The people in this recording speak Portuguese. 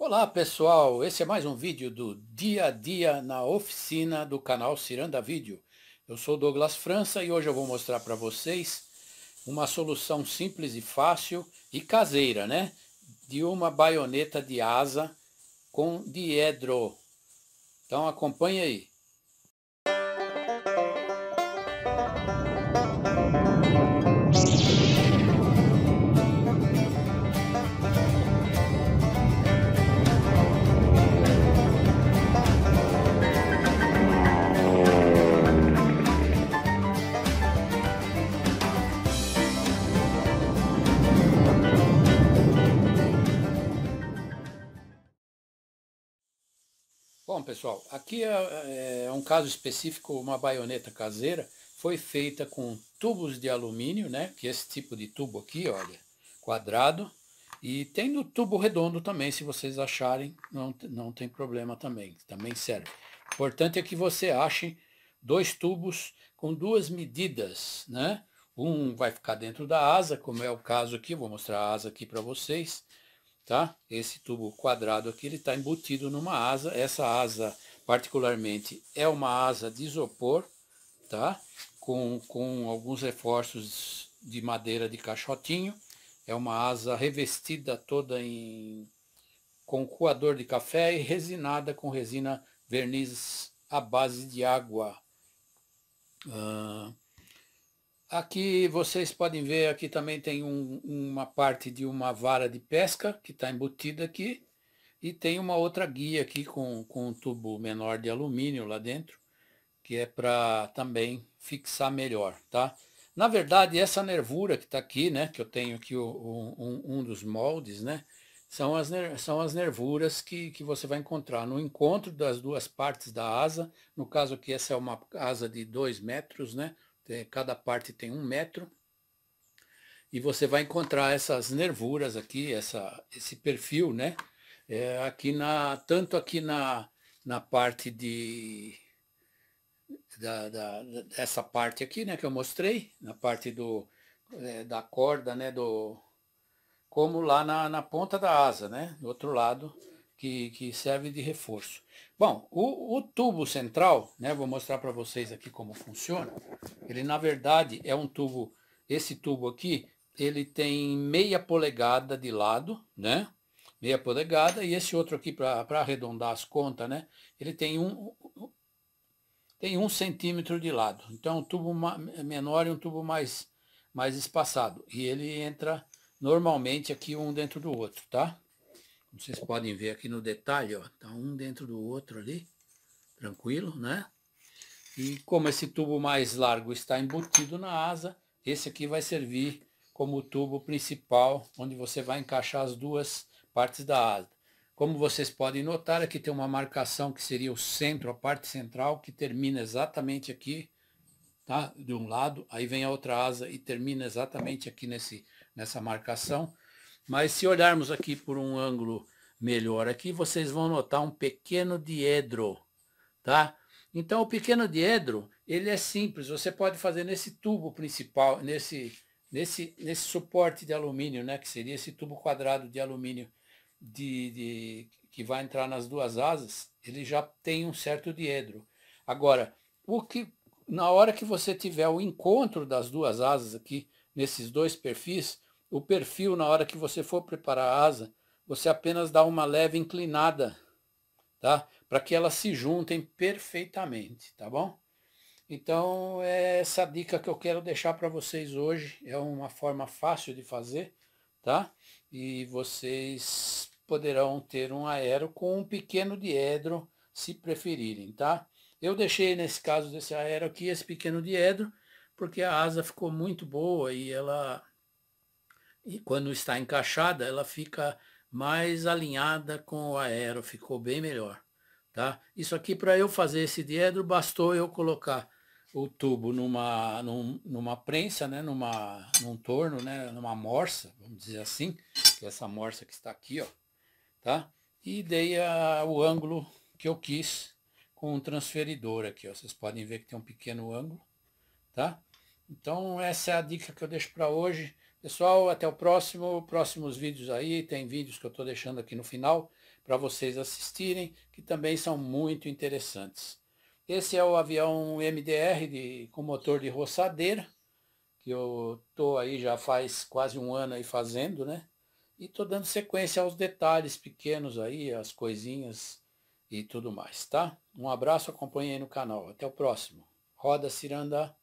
Olá pessoal, esse é mais um vídeo do Dia a Dia na Oficina do canal Ciranda Vídeo. Eu sou Douglas França e hoje eu vou mostrar para vocês uma solução simples e fácil e caseira, né? De uma baioneta de asa com diedro. Então acompanha aí. Bom, pessoal, aqui é, é, um caso específico, uma baioneta caseira foi feita com tubos de alumínio, né? Que é esse tipo de tubo aqui, olha, quadrado. E tem no tubo redondo também, se vocês acharem, não, não tem problema também, também serve. O importante é que você ache dois tubos com duas medidas, né? Um vai ficar dentro da asa, como é o caso aqui, vou mostrar a asa aqui para vocês. Tá? Esse tubo quadrado aqui ele está embutido numa asa. Essa asa, particularmente, é uma asa de isopor, tá? com, com alguns reforços de madeira de caixotinho. É uma asa revestida toda em com coador de café e resinada com resina verniz à base de água. Uh, Aqui vocês podem ver, aqui também tem um, uma parte de uma vara de pesca que está embutida aqui. E tem uma outra guia aqui com, com um tubo menor de alumínio lá dentro, que é para também fixar melhor, tá? Na verdade, essa nervura que está aqui, né, que eu tenho aqui o, um, um dos moldes, né, são as, são as nervuras que, que você vai encontrar no encontro das duas partes da asa. No caso aqui, essa é uma asa de 2 metros, né? É, cada parte tem um metro. E você vai encontrar essas nervuras aqui, essa, esse perfil, né? É, aqui na, tanto aqui na, na parte de da, da, dessa parte aqui, né, que eu mostrei, na parte do, é, da corda, né, do, como lá na, na ponta da asa, né, do outro lado, que, que serve de reforço. Bom, o, o tubo central, né, vou mostrar para vocês aqui como funciona. Ele, na verdade, é um tubo, esse tubo aqui, ele tem meia polegada de lado, né? Meia polegada, e esse outro aqui, para arredondar as contas, né? Ele tem um, tem um centímetro de lado. Então, um tubo menor e um tubo mais, mais espaçado. E ele entra normalmente aqui um dentro do outro, tá? Como vocês podem ver aqui no detalhe, ó, tá um dentro do outro ali, tranquilo, né? E como esse tubo mais largo está embutido na asa, esse aqui vai servir como tubo principal, onde você vai encaixar as duas partes da asa. Como vocês podem notar, aqui tem uma marcação que seria o centro, a parte central, que termina exatamente aqui, tá? De um lado, aí vem a outra asa e termina exatamente aqui nesse, nessa marcação. Mas se olharmos aqui por um ângulo melhor aqui, vocês vão notar um pequeno diedro, tá? Então, o pequeno diedro, ele é simples, você pode fazer nesse tubo principal, nesse, nesse, nesse suporte de alumínio, né? Que seria esse tubo quadrado de alumínio de, de que vai entrar nas duas asas, ele já tem um certo diedro. Agora, o que na hora que você tiver o encontro das duas asas aqui, nesses dois perfis, o perfil, na hora que você for preparar a asa, você apenas dá uma leve inclinada, tá? Para que elas se juntem perfeitamente, tá bom? Então, é essa dica que eu quero deixar para vocês hoje. É uma forma fácil de fazer, tá? E vocês poderão ter um aero com um pequeno diedro, se preferirem, tá? Eu deixei, nesse caso desse aero aqui, esse pequeno diedro, porque a asa ficou muito boa e ela e quando está encaixada, ela fica mais alinhada com o aero, ficou bem melhor. Tá? Isso aqui, para eu fazer esse diedro, bastou eu colocar o tubo numa, num, numa prensa, né, numa, num torno, né, numa morsa, vamos dizer assim, que é essa morsa que está aqui, ó, tá? E dei a, o ângulo que eu quis com um transferidor aqui, ó. Vocês podem ver que tem um pequeno ângulo, tá? Então essa é a dica que eu deixo para hoje. Pessoal, até o próximo. Próximos vídeos aí, tem vídeos que eu estou deixando aqui no final para vocês assistirem, que também são muito interessantes. Esse é o avião MDR de, com motor de roçadeira, que eu estou aí já faz quase um ano aí fazendo, né? E estou dando sequência aos detalhes pequenos aí, as coisinhas e tudo mais, tá? Um abraço, acompanhe aí no canal. Até o próximo. Roda Ciranda.